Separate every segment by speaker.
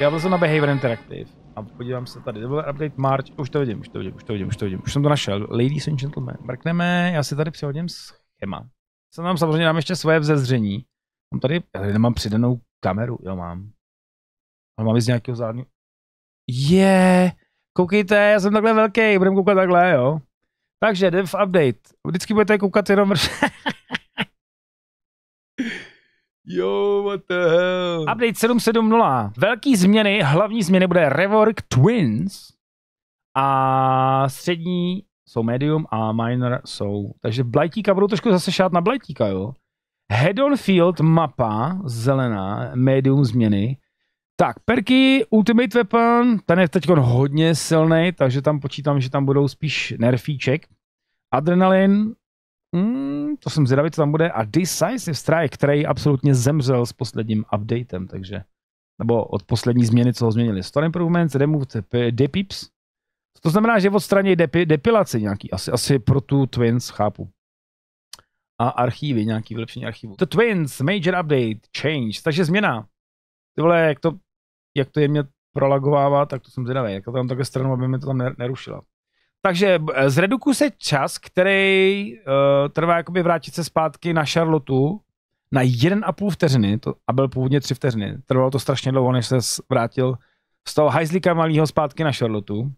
Speaker 1: Já byl jsem na Behavior Interactive a podívám se tady, to byl update March, už to vidím, už to vidím, už to vidím, už to vidím, už jsem to našel, Ladies and Gentlemen, mrkneme, já si tady přehodím schéma. Jsem tam samozřejmě dám ještě svoje vzezření, mám tady, já tady nemám přidanou kameru, jo mám, ale mám ji z nějakého zádního, je, yeah. koukejte, já jsem takhle velký, budem koukat takhle, jo. Takže dev update, vždycky budete koukat jenom, Jo, what the hell. Update 7.7.0. Velký změny, hlavní změny bude Rework Twins a střední jsou medium a minor jsou. Takže Blightíka budou trošku zase šát na Blightíka, jo. Hedon Field mapa, zelená, medium změny. Tak, perky, Ultimate Weapon, ten je teď hodně silný, takže tam počítám, že tam budou spíš nerfíček. Adrenalin, Mm, to jsem zvědavý, co tam bude. A Decisive Strike, který absolutně zemřel s posledním updatem, takže nebo od poslední změny, co ho změnili. Store Improvements, Remove Depips. To znamená, že odstraní depi, depilaci nějaký, asi, asi pro tu Twins, chápu. A archívy, nějaký vylepšení archivu. The Twins, Major Update, Change, takže změna. Ty vole, jak to, jak to je mě prolagovává, tak to jsem zvědavý. Jak to tam takhle stranu, aby mi to tam nerušila. Takže eh, zredukuje se čas, který uh, trvá jakoby vrátit se zpátky na Charlotu na 1,5 vteřiny, to, a byl původně 3 vteřiny. Trvalo to strašně dlouho, než se vrátil z toho hajzlíka malého zpátky na Charlotu.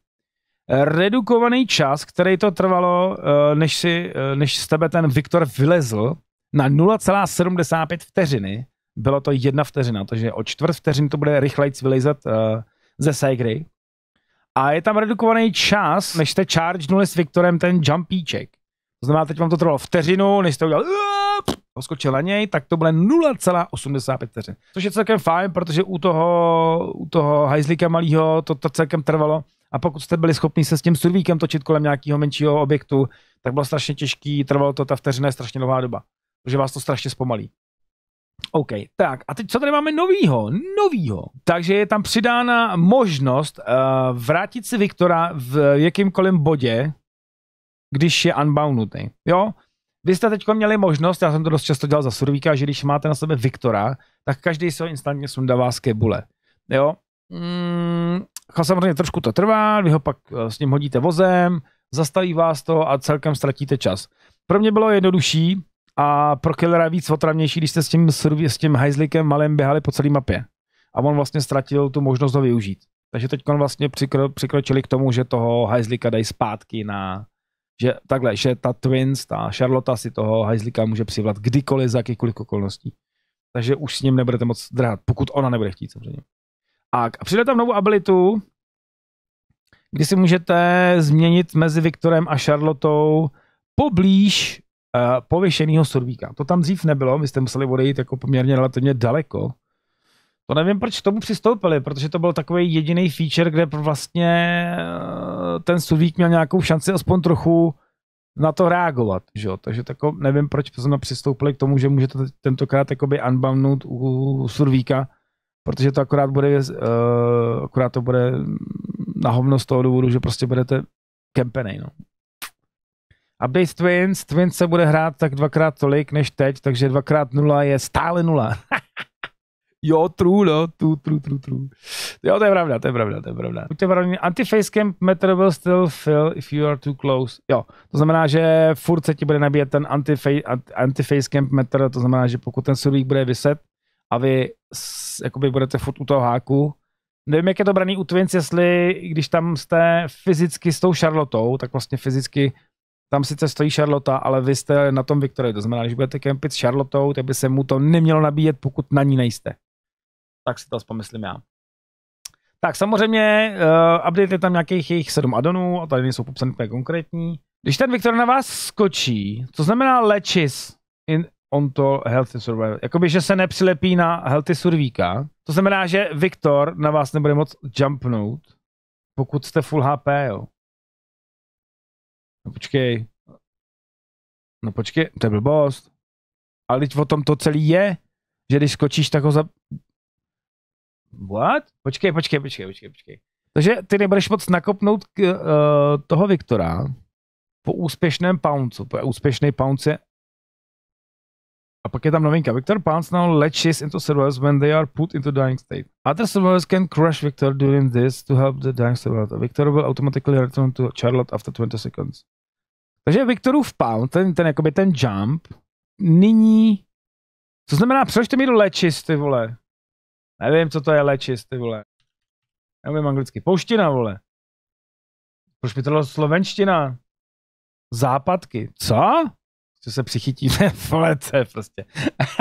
Speaker 1: Eh, redukovaný čas, který to trvalo, uh, než, si, uh, než z tebe ten Viktor vylezl, na 0,75 vteřiny, bylo to jedna vteřina, takže o čtvrt vteřin to bude rychleji vylezat uh, ze Segry a je tam redukovaný čas, než jste chargenuli s Viktorem ten jumpíček. To znamená, teď vám to trvalo vteřinu, než jste udělal poskočil na něj, tak to bude 0,85 vteřin. Což je celkem fajn, protože u toho, u toho hajzlíka malého to, to celkem trvalo. A pokud jste byli schopni se s tím survíkem točit kolem nějakého menšího objektu, tak bylo strašně těžký, trvalo to ta vteřina je strašně dlouhá doba, protože vás to strašně zpomalí. OK, tak a teď co tady máme novýho? Novýho. Takže je tam přidána možnost uh, vrátit si Viktora v jakýmkoliv bodě, když je unboundnutý. Jo? Vy jste teď měli možnost, já jsem to dost často dělal za survíka, že když máte na sebe Viktora, tak každý se ho instantně sundává z kebule. Jo? Mm, samozřejmě trošku to trvá, vy ho pak eh, s ním hodíte vozem, zastaví vás to a celkem ztratíte čas. Pro mě bylo jednodušší a pro killera je víc otravnější, když jste s tím, s tím hajzlikem malým běhali po celé mapě. A on vlastně ztratil tu možnost ho využít. Takže teď vlastně přikro, přikročili k tomu, že toho hajzlika dají zpátky na, že takhle, že ta Twins, ta Charlotte si toho hajzlika může přivlat kdykoliv, za jakýkoliv okolností. Takže už s ním nebudete moc drhat, pokud ona nebude chtít samozřejmě. A přijde tam novou abilitu, kdy si můžete změnit mezi Viktorem a Charlotou poblíž Eh, pověšeného survíka. To tam dřív nebylo, vy jste museli odejít jako poměrně relativně daleko. To nevím, proč tomu přistoupili, protože to byl takový jediný feature, kde vlastně eh, ten survík měl nějakou šanci aspoň trochu na to reagovat. Že? Takže tako, nevím, proč jsme přistoupili k tomu, že můžete tentokrát jakoby unboundnout u survíka, protože to akorát bude, uh, akorát to bude na hovno z toho důvodu, že prostě budete kempenej. No. Update Twins, Twins se bude hrát tak dvakrát tolik než teď, takže dvakrát nula je stále nula. jo, true, no, true, true, true, true. Jo, to je pravda, to je pravda, to je pravda. Buďte varovní, anti face camp matter will still fill if you are too close. Jo, to znamená, že furt se ti bude nabíjet ten anti face anti matter, to znamená, že pokud ten servík bude vyset a vy jakoby budete furt u toho háku, Nevím, jak je to braný u Twins, jestli když tam jste fyzicky s tou Charlotou, tak vlastně fyzicky tam sice stojí Charlotte, ale vy jste na tom Viktore. To znamená, když budete kempit s Charlotou, tak by se mu to nemělo nabíjet, pokud na ní nejste. Tak si to aspoň myslím já. Tak samozřejmě uh, update je tam nějakých jejich sedm adonů a tady nejsou popsané úplně konkrétní. Když ten Viktor na vás skočí, co znamená lečis in, on to healthy survival. Jakoby, že se nepřilepí na healthy survíka. To znamená, že Viktor na vás nebude moc jumpnout, pokud jste full HP, jo. No počkej. No počkej, to je blbost. Ale teď o tom to celý je, že když skočíš, tak ho za... What? Počkej, počkej, počkej, počkej, počkej. Takže ty nebudeš moc nakopnout k, uh, toho Viktora po úspěšném pouncu. Po úspěšný pounce. A pak je tam novinka. Victor pounce now latches into survivors when they are put into dying state. Other survivors can crush Victor during this to help the dying survivor. Victor will automatically return to Charlotte after 20 seconds. Takže Viktorův pound, ten, ten, jakoby ten jump, nyní, co znamená, přeložte mi do lečis, ty vole. Nevím, co to je lečis, ty vole. Já Nevím anglicky. Pouština, vole. Proč mi to bylo slovenština? Západky. Co? Co se přichytíte v lece prostě.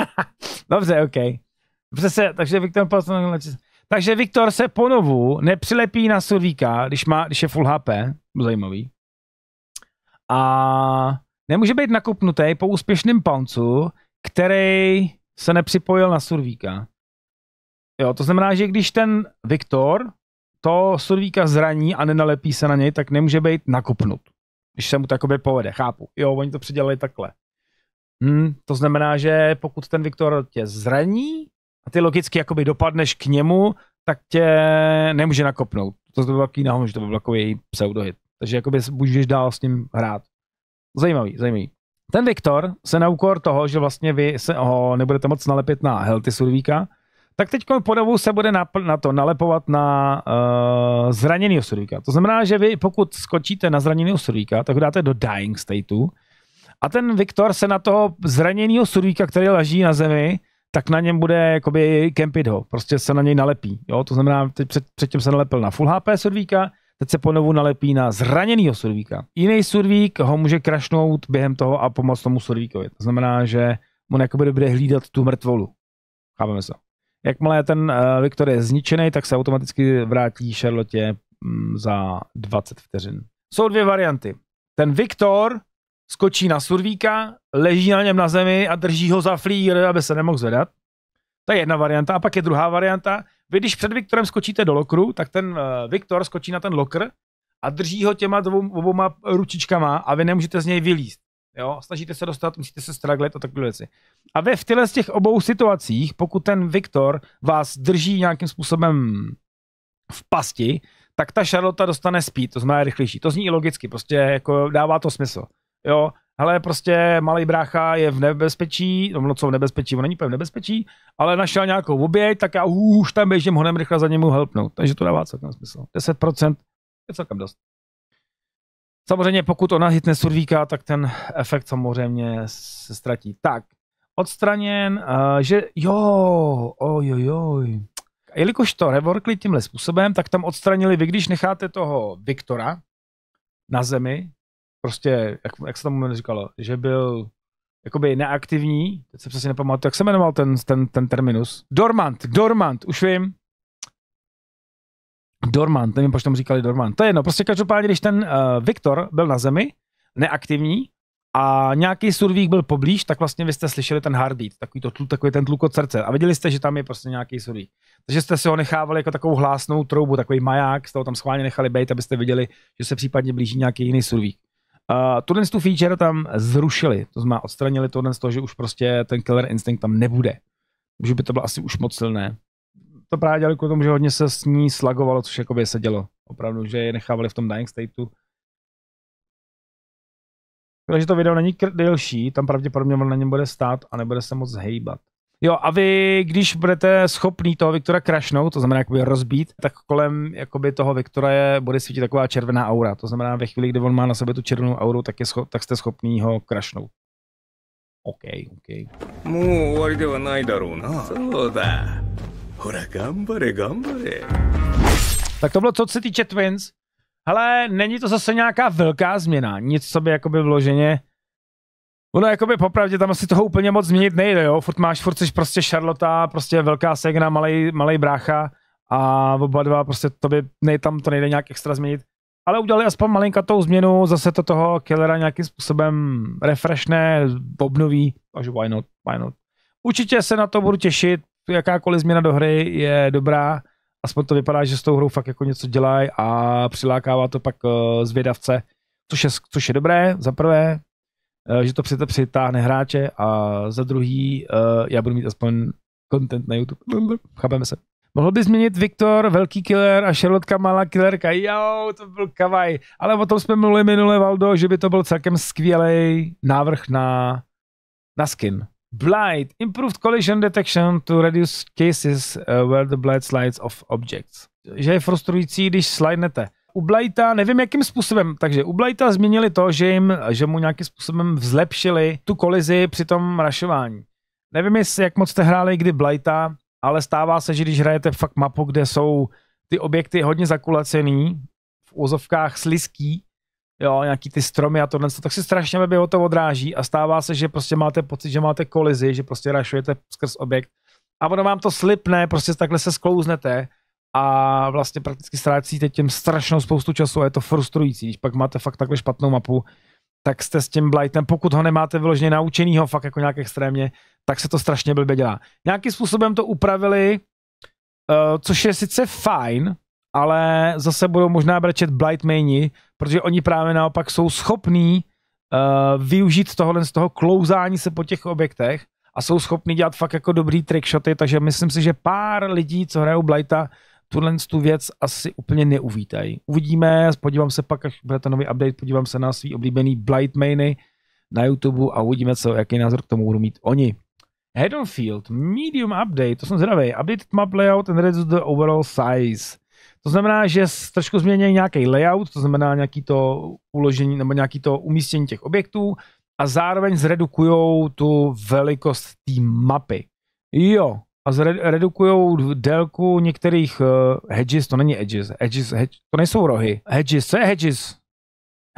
Speaker 1: Dobře, OK. Dobře se, takže Viktor Takže Viktor se ponovu nepřilepí na Survíka, když, má, když je full HP. Zajímavý a nemůže být nakupnutý po úspěšném pouncu, který se nepřipojil na survíka. Jo, to znamená, že když ten Viktor to survíka zraní a nenalepí se na něj, tak nemůže být nakupnut. Když se mu to jakoby povede, chápu. Jo, oni to předělali takhle. Hm, to znamená, že pokud ten Viktor tě zraní a ty logicky jakoby dopadneš k němu, tak tě nemůže nakopnout. To, by bylo takový nahom, že to byl takový pseudohit. Takže jakoby můžeš dál s ním hrát. Zajímavý, zajímavý. Ten Viktor se na úkor toho, že vlastně vy se ho nebudete moc nalepit na healthy survíka, tak teď podobou se bude na, na to nalepovat na uh, eh, zraněný survíka. To znamená, že vy pokud skočíte na zraněný survíka, tak ho dáte do dying stateu a ten Viktor se na toho zraněného survíka, který leží na zemi, tak na něm bude jakoby kempit ho, prostě se na něj nalepí. Jo? To znamená, teď před, předtím se nalepil na full HP survíka, teď se ponovu nalepí na zraněného survíka. Jiný survík ho může krašnout během toho a pomoct tomu survíkovi. To znamená, že mu jakoby bude hlídat tu mrtvolu. Chápeme se. Jakmile ten uh, Viktor je zničený, tak se automaticky vrátí Charlotte mm, za 20 vteřin. Jsou dvě varianty. Ten Viktor skočí na survíka, leží na něm na zemi a drží ho za flír, aby se nemohl zvedat. To je jedna varianta. A pak je druhá varianta, vy, když před Viktorem skočíte do lokru, tak ten eh, Viktor skočí na ten lokr a drží ho těma dvou, oboma ručičkama a vy nemůžete z něj vylíst. Jo? Snažíte se dostat, musíte se straglet a takové věci. A ve v těle z těch obou situacích, pokud ten Viktor vás drží nějakým způsobem v pasti, tak ta Charlotte dostane speed, to znamená rychlejší. To zní i logicky, prostě jako dává to smysl jo, hele, prostě malý brácha je v nebezpečí, no co v nebezpečí, on není úplně v nebezpečí, ale našel nějakou oběť, tak já už tam běžím honem rychle za němu helpnout. Takže to dává celkem no, smysl. 10% je celkem dost. Samozřejmě pokud ona hitne survíka, tak ten efekt samozřejmě se ztratí. Tak, odstraněn, uh, že jo, ojojoj. Jelikož to reworkli tímhle způsobem, tak tam odstranili, vy když necháte toho Viktora na zemi, prostě, jak, jak se moment říkalo, že byl jakoby neaktivní, teď se přesně nepamatuju, jak se jmenoval ten, ten, ten terminus. Dormant, dormant, už vím. Dormant, nevím, proč tomu říkali dormant. To je jedno, prostě každopádně, když ten uh, Viktor byl na zemi, neaktivní, a nějaký survík byl poblíž, tak vlastně vy jste slyšeli ten heartbeat, takový, to, takový ten tluk od srdce a viděli jste, že tam je prostě nějaký survík. Takže jste si ho nechávali jako takovou hlásnou troubu, takový maják, jste ho tam schválně nechali být, abyste viděli, že se případně blíží nějaký jiný survík. Uh, tuhle tu feature tam zrušili, to znamená odstranili to, z toho, že už prostě ten killer instinct tam nebude. Že by to bylo asi už moc silné. To právě dělali kvůli tomu, že hodně se s ní slagovalo, což jakoby se dělo. Opravdu, že je nechávali v tom dying stateu. Takže to video není delší, tam pravděpodobně on na něm bude stát a nebude se moc hejbat. Jo, a vy, když budete schopný toho Viktora krašnout, to znamená jakoby rozbít, tak kolem jakoby toho Viktora je, bude svítit taková červená aura. To znamená, ve chvíli, kdy on má na sebe tu červenou auru, tak, je scho- tak jste schopný ho krašnout. OK, OK. Tak to bylo, co se týče Twins. Hele, není to zase nějaká velká změna. Nic, co by jakoby vloženě Ono jakoby popravdě tam asi toho úplně moc změnit nejde, jo. Furt máš, furt jsi prostě Charlotte, prostě velká segna, malej, malej brácha a oba dva prostě to by, nej, tam to nejde nějak extra změnit. Ale udělali aspoň malinkatou změnu, zase to toho killera nějakým způsobem refreshne, obnoví, Až why not, why not. Určitě se na to budu těšit, jakákoliv změna do hry je dobrá, aspoň to vypadá, že s tou hrou fakt jako něco dělají a přilákává to pak eh, zvědavce, což je, což je dobré, za prvé, Eh, že to přita přitáhne hráče a za druhý eh, já budu mít aspoň content na YouTube. Chápeme se. Mohl by změnit Viktor, velký killer a Charlotte malá killerka. Jo, to byl kavaj. Ale o tom jsme mluvili minule, Valdo, že by to byl celkem skvělý návrh na, na skin. Blight, improved collision detection to reduce cases eh, where the blight slides off objects. Že je frustrující, když slidnete u Blighta, nevím jakým způsobem, takže u Blighta změnili to, že, jim, že mu nějakým způsobem vzlepšili tu kolizi při tom rašování. Nevím, jestli, jak moc jste hráli kdy Blighta, ale stává se, že když hrajete fakt mapu, kde jsou ty objekty hodně zakulacený, v úzovkách slizký, jo, nějaký ty stromy a tohle, tak si strašně by o to odráží a stává se, že prostě máte pocit, že máte kolizi, že prostě rašujete skrz objekt a ono vám to slipne, prostě takhle se sklouznete a vlastně prakticky ztrácíte těm strašnou spoustu času a je to frustrující. Když pak máte fakt takhle špatnou mapu, tak jste s tím blightem, pokud ho nemáte vyloženě naučenýho fakt jako nějak extrémně, tak se to strašně blbě dělá. Nějakým způsobem to upravili, uh, což je sice fajn, ale zase budou možná brečet blight maini, protože oni právě naopak jsou schopní uh, využít tohle z toho klouzání se po těch objektech a jsou schopní dělat fakt jako dobrý trickshoty, takže myslím si, že pár lidí, co hrajou blighta, tuhle tu věc asi úplně neuvítají. Uvidíme, podívám se pak, až bude ten nový update, podívám se na svý oblíbený Mainy na YouTube a uvidíme, co, jaký názor k tomu budou mít oni. Headonfield, medium update, to jsem zvědavý. Update map layout and reduce the overall size. To znamená, že trošku změní nějaký layout, to znamená nějaký to uložení nebo nějaký to umístění těch objektů a zároveň zredukují tu velikost té mapy. Jo, a zredukují délku některých uh, hedges, to není edges, edges hedge, to nejsou rohy. Hedges, co je hedges?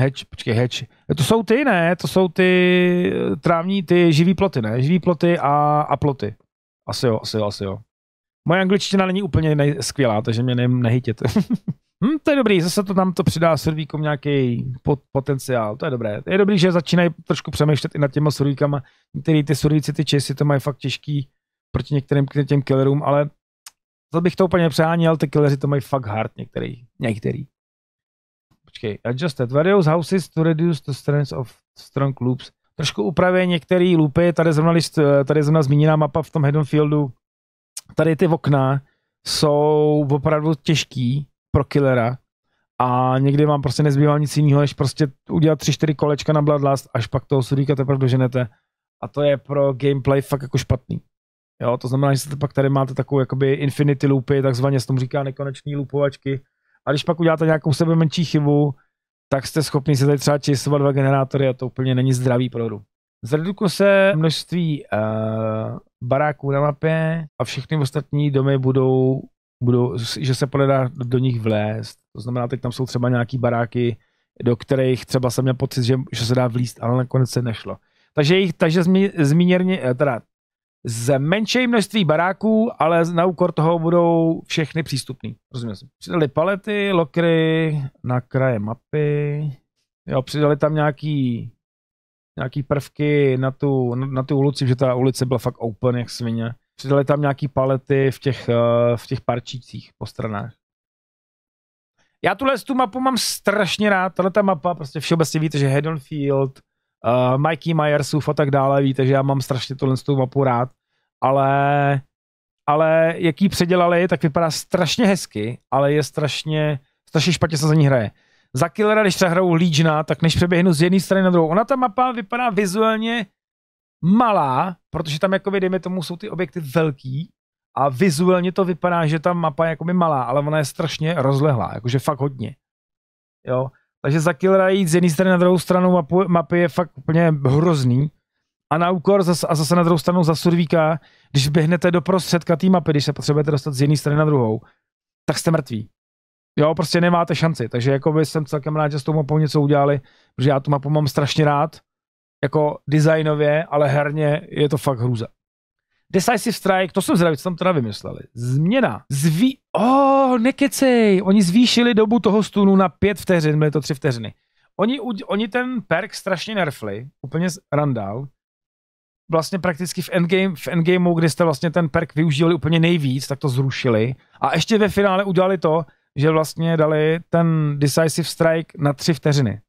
Speaker 1: Hedge, počkej, hedge. To jsou ty, ne? To jsou ty eh, trávní, ty živý ploty, ne? Živý ploty a, a ploty. Asi jo, asi jo, asi jo. Moje angličtina není úplně skvělá, takže mě ne- nehytěte. hm, to je dobrý, zase to tam to přidá servíkom nějaký pot- potenciál, to je dobré. Je dobrý, že začínají trošku přemýšlet i nad těma servíkama. který ty servíci, ty česy, to mají fakt těžký, proti některým těm killerům, ale za bych to úplně přeháněl, ty killeři to mají fakt hard některý. některý. Počkej, adjusted various houses to reduce the strength of strong loops. Trošku upravě některé loopy, tady zrovna, list, tady zrovna zmíněná mapa v tom Hidden Fieldu. Tady ty okna jsou opravdu těžký pro killera a někdy vám prostě nezbývá nic jiného, než prostě udělat 3-4 kolečka na Bloodlust, až pak toho sudíka teprve doženete. A to je pro gameplay fakt jako špatný. Jo, to znamená, že se pak tady máte takovou jakoby infinity loopy, takzvaně se tomu říká nekoneční loopovačky. A když pak uděláte nějakou sebe menší chybu, tak jste schopni se tady třeba čistovat dva generátory a to úplně není zdravý pro hru. Zredukuje se množství uh, baráků na mapě a všechny ostatní domy budou, budou, že se podá do nich vlézt. To znamená, teď tam jsou třeba nějaký baráky, do kterých třeba jsem měl pocit, že, že se dá vlíst, ale nakonec se nešlo. Takže, jich, takže zmí, zmíněrně, eh, teda z menší množství baráků, ale na úkor toho budou všechny přístupný. Rozumím si. Přidali palety, lokry, na kraje mapy, jo, přidali tam nějaký, nějaký prvky na tu, na, na tu ulici, že ta ulice byla fakt open jak svině. Přidali tam nějaký palety v těch, eh, v těch parčících po stranách. Já tuhle tu mapu mám strašně rád, tahle ta mapa, prostě všeobecně víte, že Haddonfield, uh, Mikey Myersův a tak dále, víte, že já mám strašně tohle tu mapu rád, ale, ale jak ji předělali, tak vypadá strašně hezky, ale je strašně, strašně špatně se za ní hraje. Za Killera, když třeba hrajou Legiona, tak než přeběhnu z jedné strany na druhou, ona ta mapa vypadá vizuálně malá, protože tam jako dejme tomu, jsou ty objekty velký, a vizuálně to vypadá, že ta mapa je jakoby malá, ale ona je strašně rozlehlá, jakože fakt hodně. Jo. Takže za killera jít z jedné strany na druhou stranu mapu, mapy je fakt úplně hrozný. A na úkor zase, a zase na druhou stranu za survíka, když běhnete do prostředka té mapy, když se potřebujete dostat z jedné strany na druhou, tak jste mrtví. Jo, prostě nemáte šanci, takže jako by jsem celkem rád, že s tou mapou něco udělali, protože já tu mapu mám strašně rád, jako designově, ale herně je to fakt hrůza. Decisive Strike, to jsem zdravý, co tam teda vymysleli. Změna. Zví... Oh, nekecej. Oni zvýšili dobu toho stunu na pět vteřin, byly to tři vteřiny. Oni, oni ten perk strašně nerfli, úplně randál. Vlastně prakticky v, endgame, v endgameu, kdy jste vlastně ten perk využili úplně nejvíc, tak to zrušili. A ještě ve finále udělali to, že vlastně dali ten Decisive Strike na tři vteřiny.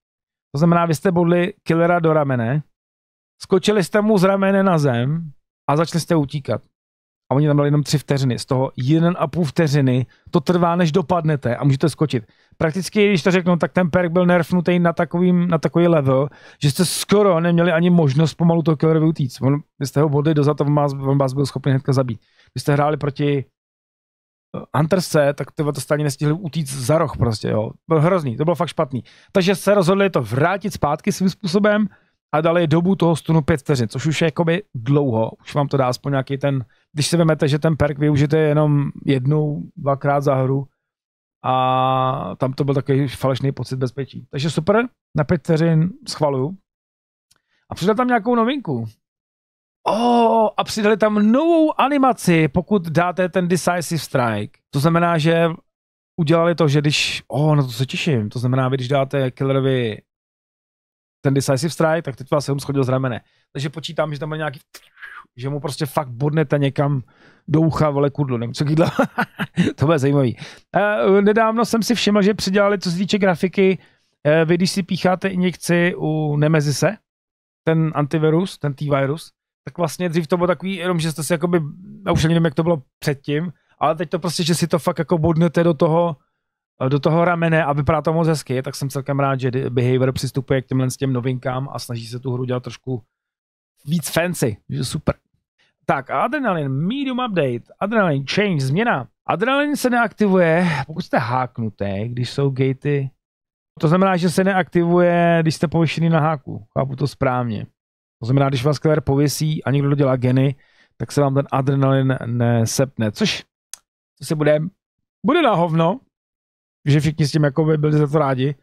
Speaker 1: To znamená, vy jste bodli killera do ramene, skočili jste mu z ramene na zem, a začali jste utíkat. A oni tam dali jenom tři vteřiny. Z toho jeden a půl vteřiny to trvá, než dopadnete a můžete skočit. Prakticky, když to řeknu, tak ten perk byl nerfnutý na, takovým, na takový level, že jste skoro neměli ani možnost pomalu toho killer utíct. On, vy jste ho bodli dozad a on vás, on vás byl schopný hnedka zabít. Vy jste hráli proti eh, Hunterse, tak to, to stejně nestihli utíct za roh prostě, jo. Byl hrozný, to bylo fakt špatný. Takže se rozhodli to vrátit zpátky svým způsobem a dali dobu toho stunu 5 vteřin, což už je jakoby dlouho, už vám to dá aspoň nějaký ten, když si vymete, že ten perk využijete jenom jednou, dvakrát za hru a tam to byl takový falešný pocit bezpečí. Takže super, na 5 vteřin schvaluju. A přidali tam nějakou novinku. Oh, a přidali tam novou animaci, pokud dáte ten Decisive Strike. To znamená, že udělali to, že když, oh, na no to se těším, to znamená, vy když dáte killerovi ten decisive strike, tak teď vás jenom schodil z ramene. Takže počítám, že tam byl nějaký, že mu prostě fakt bodnete někam do ucha, vole kudlu, nebo co kýdla. to bude zajímavý. Eh, nedávno jsem si všiml, že přidělali, co se týče grafiky, eh, vy když si pícháte injekci u Nemezise, ten antivirus, ten T-virus, tak vlastně dřív to bylo takový, jenom že jste si jakoby, já už nevím, jak to bylo předtím, ale teď to prostě, že si to fakt jako bodnete do toho, Eh, do toho ramene a vypadá to moc hezky, tak jsem celkem rád, že Behavior přistupuje k těmhle s těm novinkám a snaží se tu hru dělat trošku víc fancy, že super. Tak a adrenalin, medium update, adrenalin change, změna. Adrenalin se neaktivuje, pokud jste háknuté, když jsou gatey. To znamená, že se neaktivuje, když jste pověšený na háku. Chápu to správně. To znamená, když vás kler pověsí a někdo dodělá geny, tak se vám ten adrenalin nesepne, což co se bude, bude na hovno, že všichni s tím jako by byli za to rádi.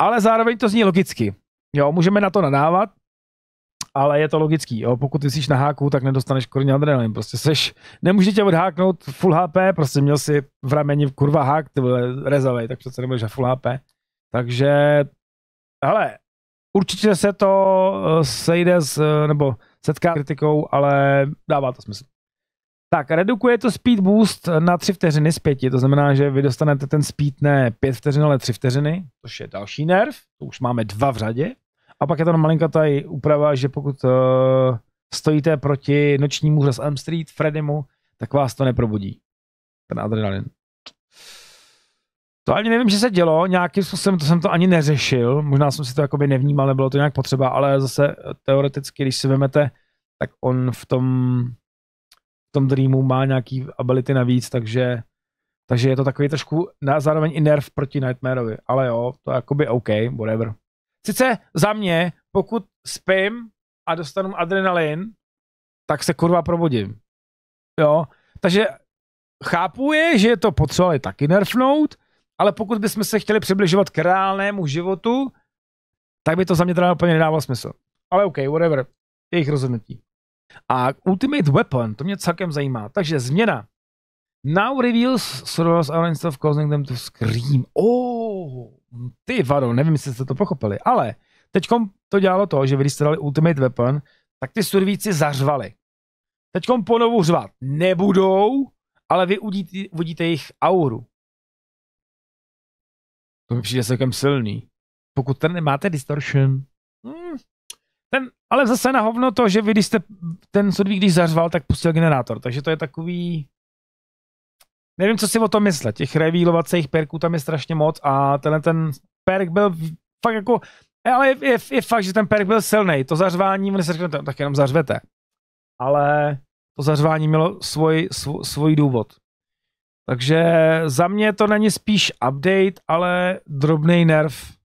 Speaker 1: Ale zároveň to zní logicky. Jo, můžeme na to nadávat, ale je to logický. Jo. Pokud ty jsi na háku, tak nedostaneš kurně adrenalin. Prostě seš, nemůže tě odháknout full HP, prostě měl si v rameni kurva hák, ty vole rezavej, tak přece nebudeš na full HP. Takže, hele, určitě se to eh, sejde s, eh, nebo setká kritikou, ale dává to smysl. Tak, redukuje to speed boost na 3 vteřiny z 5, to znamená, že vy dostanete ten speed ne 5 vteřin, ale 3 vteřiny, což je další nerv, to už máme dva v řadě. A pak je tam tady úprava, že pokud uh, stojíte proti nočnímu hře z Elm Street, Freddymu, tak vás to neprobudí. Ten adrenalin. To ani nevím, že se dělo, nějakým způsobem to jsem to ani neřešil, možná jsem si to jakoby nevnímal, nebylo to nějak potřeba, ale zase eh, teoreticky, když si vemete, tak on v tom tom Dreamu má nějaký ability navíc, takže, takže je to takový trošku na, zároveň i nerv proti Nightmareovi. Ale jo, to je jakoby OK, whatever. Sice za mě, pokud spím a dostanu adrenalin, tak se kurva probudím. Jo, takže chápu je, že je to potřebovali taky nerfnout, ale pokud bychom se chtěli přibližovat k reálnému životu, tak by to za mě teda úplně nedávalo smysl. Ale OK, whatever, jejich rozhodnutí. A Ultimate Weapon, to mě celkem zajímá. Takže změna. Now reveals Soror's Island stuff causing them to scream. Oh, ty vado, nevím, jestli jste to pochopili, ale teď to dělalo to, že když jste dali Ultimate Weapon, tak ty survíci zařvali. Teď ponovu řvat nebudou, ale vy udíte, udíte jejich auru. To mi přijde celkem silný. Pokud ten nemáte distortion, ten, ale zase na hovno to, že vy, když jste ten sudvík, když zařval, tak pustil generátor. Takže to je takový... Nevím, co si o tom myslet. Těch revílovacích perků tam je strašně moc a tenhle ten perk byl fakt jako... E, ale je, je, je fakt, že ten perk byl silný. To zařvání, vy se řeknete, no, tak jenom zařvete. Ale to zařvání mělo svůj, svůj, svůj důvod. Takže za mě to není spíš update, ale drobný nerv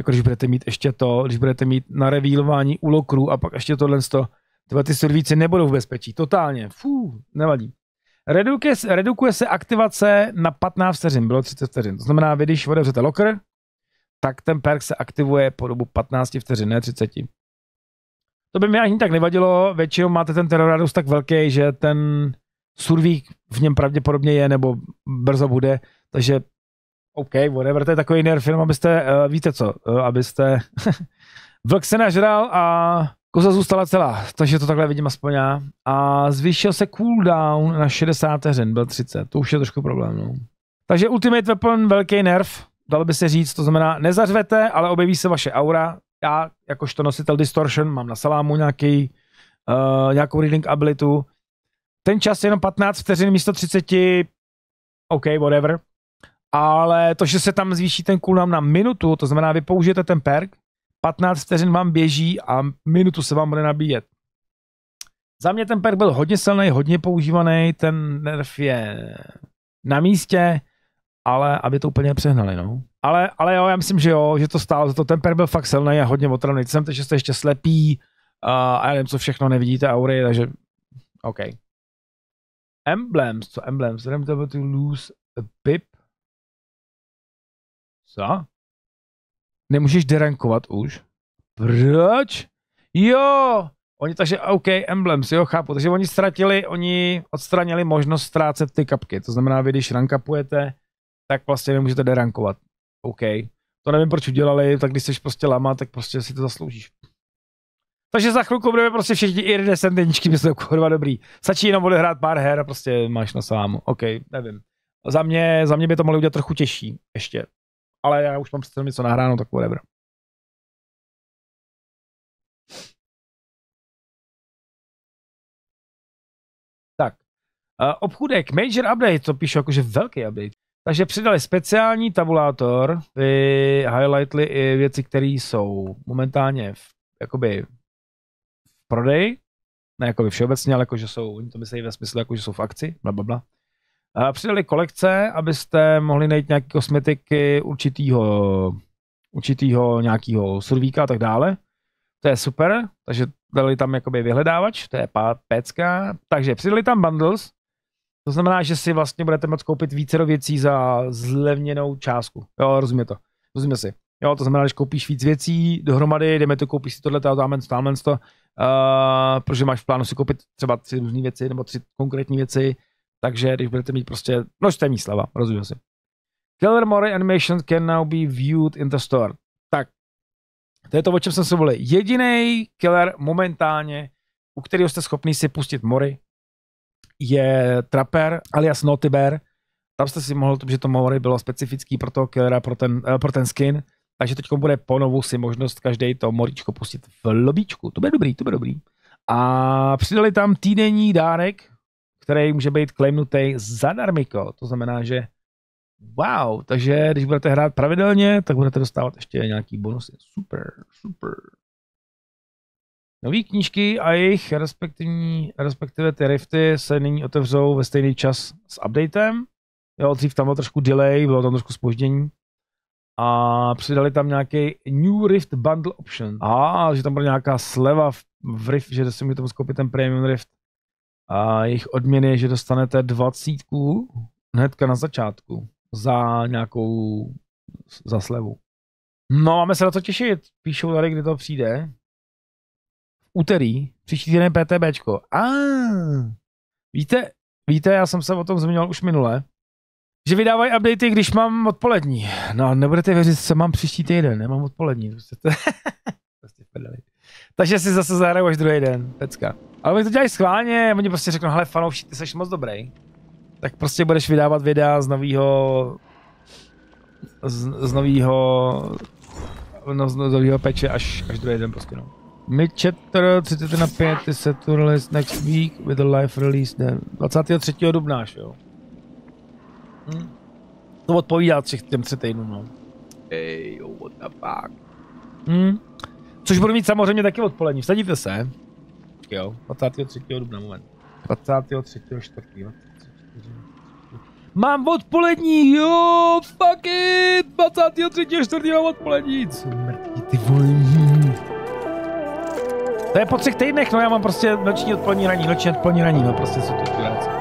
Speaker 1: jako když budete mít ještě to, když budete mít na revílování u lokru a pak ještě tohle to, tyhle ty servíci nebudou v bezpečí, totálně, fú, nevadí. Redukuje, redukuje se aktivace na 15 vteřin, bylo 30 vteřin. To znamená, vy když otevřete locker, tak ten perk se aktivuje po dobu 15 vteřin, ne 30. To by mi ani tak nevadilo, většinou máte ten terrorádus tak velký, že ten survík v něm pravděpodobně je, nebo brzo bude, takže OK, whatever, to je takový nerf, film, abyste, uh, víte co, uh, abyste, vlk se nažral a koza zůstala celá, takže to takhle vidím aspoň já. A zvýšil se cooldown na 60 vteřin, byl 30, to už je trošku problém, no. Takže Ultimate Weapon, velký nerv, dalo by se říct, to znamená, nezařvete, ale objeví se vaše aura. Já, jakožto nositel Distortion, mám na salámu nějaký, uh, nějakou reading abilitu. Ten čas je jenom 15 vteřin místo 30, OK, whatever ale to, že se tam zvýší ten cooldown na minutu, to znamená, vy použijete ten perk, 15 vteřin vám běží a minutu se vám bude nabíjet. Za mě ten perk byl hodně silný, hodně používaný, ten nerf je na místě, ale aby to úplně přehnali, no. Ale, ale jo, já myslím, že jo, že to stálo za to. Ten perk byl fakt silný a hodně otravný. Jsem teď, že jste ještě slepí uh, a já nevím, co všechno nevidíte aury, takže OK. Emblems, co emblems? Emblems to lose a pip co? Nemůžeš derankovat už? Proč? Jo! Oni takže OK, emblems, jo, chápu. Takže oni ztratili, oni odstranili možnost ztrácet ty kapky. To znamená, vy když rankapujete, tak vlastně nemůžete derankovat. OK. To nevím, proč udělali, tak když jsi prostě lama, tak prostě si to zasloužíš. Takže za chvilku budeme prostě všichni iridescentenčky, my jsou kurva dobrý. Stačí jenom hrát pár her a prostě máš na sámu. OK, nevím. Za mě, za mě by to mohli udělat trochu těžší ještě ale já už mám přece něco nahráno, tak whatever. Tak. Uh, obchůdek, major update, to píšu jakože velký update. Takže přidali speciální tabulátor, vy highlightly i věci, které jsou momentálně v, jakoby v prodeji, ne jakoby všeobecně, ale jakože jsou, oni to myslí ve smyslu, jakože jsou v akci, bla, bla, bla. Přidali kolekce, abyste mohli najít nějaké kosmetiky určitýho, určitýho nějakého survíka a tak dále. To je super, takže dali tam jakoby vyhledávač, to je pecka. Takže přidali tam bundles, to znamená, že si vlastně budete moct koupit více věcí za zlevněnou částku. Jo, rozumím to. Rozumím si. Jo, to znamená, že koupíš víc věcí dohromady, jdeme to, koupíš si tohle, tamhle, tohle, to, uh, protože máš v plánu si koupit třeba tři různé věci nebo tři konkrétní věci, takže když budete mít prostě množstevní slava, rozumím si. Killer Mori Animation can now be viewed in the store. Tak, to je to, o čem jsem se volil. Jediný killer momentálně, u kterého jste schopný si pustit Mori, je Trapper alias Notiber. Tam jste si mohl, že to Mori bylo specifický pro toho killera, pro ten, eh, pro ten skin. Takže teď bude ponovu si možnost každý to moričko pustit v lobíčku. To bude dobrý, to bude dobrý. A přidali tam týdenní dárek, který může být claimnutý zadarmiko. To znamená, že wow, takže když budete hrát pravidelně, tak budete dostávat ještě nějaký bonusy. Super, super. Nové knížky a jejich respektivní, respektive ty rifty se nyní otevřou ve stejný čas s updatem. Jo, dřív tam bylo trošku delay, bylo tam trošku spoždění. A přidali tam nějaký New Rift Bundle Option. A že tam byla nějaká sleva v, v Rift, že si můžete koupit ten Premium Rift a jejich odměny je, že dostanete 20 hnedka na začátku za nějakou za slevu. No, máme se na to těšit. Píšou tady, kdy to přijde. V úterý, příští týden PTBčko. A víte, víte, já jsem se o tom zmiňoval už minule, že vydávají updaty, když mám odpolední. No, nebudete věřit, co mám příští týden, nemám odpolední. Prostě to... Prostě Takže si zase zahraju až druhý den. Pecka. Ale oni to dělají schválně, oni prostě řeknou, hele fanouši, ty jsi moc dobrý. Tak prostě budeš vydávat videa z nového z, z nového no, z z nového peče až, až druhý den prostě no. Mid chapter 30 na 5 is set to release next week with the live release den. 23. dubna až jo. Hm. To odpovídá všech těm tři týdnům no. Ej, hey, what the fuck. Hm. Což budu mít samozřejmě taky odpolední, vsadíte se čtvrtky, jo. 23. dubna, moment. 23. čtvrtky, jo. Mám odpolední, jo, fuck it, 23. 4. mám odpolední, co mrtí ty volní. To je po třech týdnech, no já mám prostě noční odpolní raní, noční odpolní raní, no prostě jsou to kuráci.